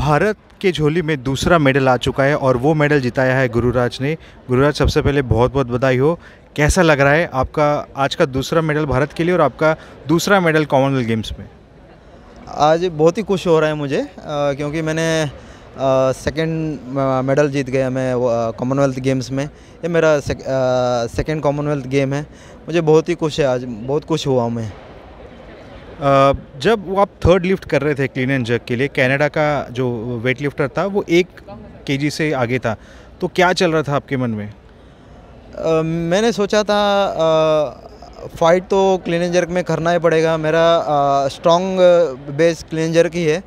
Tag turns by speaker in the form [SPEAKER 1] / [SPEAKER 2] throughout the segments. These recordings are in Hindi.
[SPEAKER 1] भारत के झोली में दूसरा मेडल आ चुका है और वो मेडल जिताया है गुरुराज ने गुरुराज सबसे पहले बहुत बहुत बधाई हो कैसा लग रहा है आपका आज का दूसरा मेडल भारत
[SPEAKER 2] के लिए और आपका दूसरा मेडल कॉमनवेल्थ गेम्स में आज बहुत ही खुश हो रहा है मुझे आ, क्योंकि मैंने सेकेंड मेडल जीत गया मैं कॉमनवेल्थ गेम्स में ये मेरा सेकेंड कॉमनवेल्थ गेम है मुझे बहुत ही खुश है आज बहुत खुश हुआ मैं
[SPEAKER 1] जब वो आप थर्ड लिफ्ट कर रहे थे क्लीन एंड जर्क के लिए कनाडा का जो वेट लिफ्टर था वो एक के से आगे था तो क्या चल रहा था आपके
[SPEAKER 2] मन में आ, मैंने सोचा था फ़ाइट तो क्लीन जर्क में करना ही पड़ेगा मेरा स्ट्रॉन्ग बेस क्लीन जर्क ही है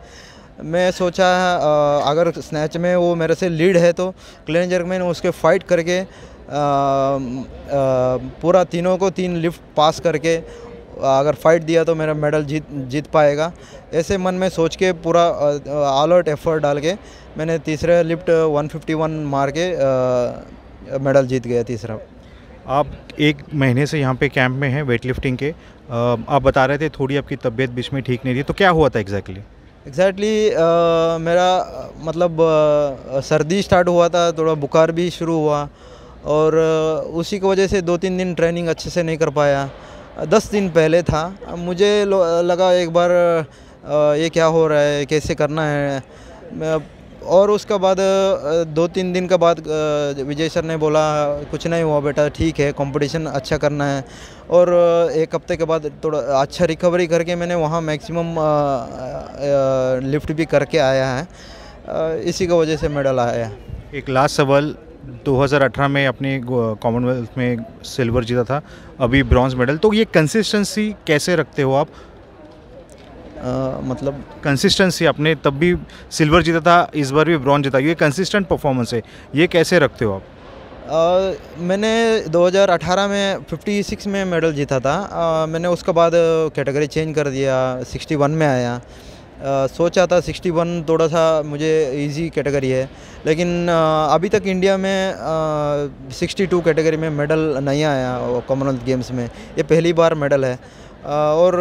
[SPEAKER 2] मैं सोचा आ, अगर स्नैच में वो मेरे से लीड है तो क्लीन जर्क में उसके फाइट करके पूरा तीनों को तीन लिफ्ट पास करके अगर फाइट दिया तो मेरा मेडल जीत जीत पाएगा ऐसे मन में सोच के पूरा ऑल आउट एफर्ट डाल के मैंने तीसरे लिफ्ट 151 मार के मेडल जीत गया तीसरा
[SPEAKER 1] आप एक महीने से यहाँ पे कैंप में हैं वेट लिफ्टिंग के आप बता रहे थे थोड़ी आपकी तबीयत बीच में ठीक नहीं थी तो क्या हुआ था एग्जैक्टली
[SPEAKER 2] एग्जैक्टली exactly, मेरा मतलब सर्दी स्टार्ट हुआ था थोड़ा बुखार भी शुरू हुआ और उसी की वजह से दो तीन दिन ट्रेनिंग अच्छे से नहीं कर पाया दस दिन पहले था मुझे लगा एक बार ये क्या हो रहा है कैसे करना है और उसके बाद दो तीन दिन के बाद विजय सर ने बोला कुछ नहीं हुआ बेटा ठीक है कंपटीशन अच्छा करना है और एक हफ्ते के बाद थोड़ा अच्छा रिकवरी करके मैंने वहाँ मैक्सिमम लिफ्ट भी करके आया है इसी की वजह से मेडल आया है
[SPEAKER 1] एक लास्ट सवाल 2018 में अपने कॉमनवेल्थ में सिल्वर जीता था अभी ब्रॉन्ज मेडल तो ये कंसिस्टेंसी कैसे रखते हो आप आ, मतलब कंसिस्टेंसी आपने तब भी सिल्वर जीता था इस बार भी ब्रॉन्ज जीता ये कंसिस्टेंट परफॉर्मेंस है ये कैसे रखते हो आप
[SPEAKER 2] आ, मैंने 2018 में 56 में मेडल जीता था आ, मैंने उसके बाद कैटेगरी चेंज कर दिया 61 में आया आ, सोचा था 61 थोड़ा सा मुझे इजी कैटेगरी है लेकिन आ, अभी तक इंडिया में आ, 62 कैटेगरी में मेडल नहीं आया कॉमनवेल्थ गेम्स में ये पहली बार मेडल है आ, और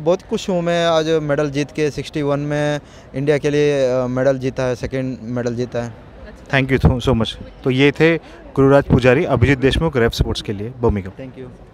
[SPEAKER 2] बहुत खुश हूँ मैं आज मेडल जीत के 61 में इंडिया के लिए मेडल जीता है सेकेंड मेडल जीता है
[SPEAKER 1] थैंक यू सो मच तो ये थे गुरुराज पुजारी अभिजीत देशमुख रेफ स्पोर्ट्स के लिए बोमिकम
[SPEAKER 2] थैंक यू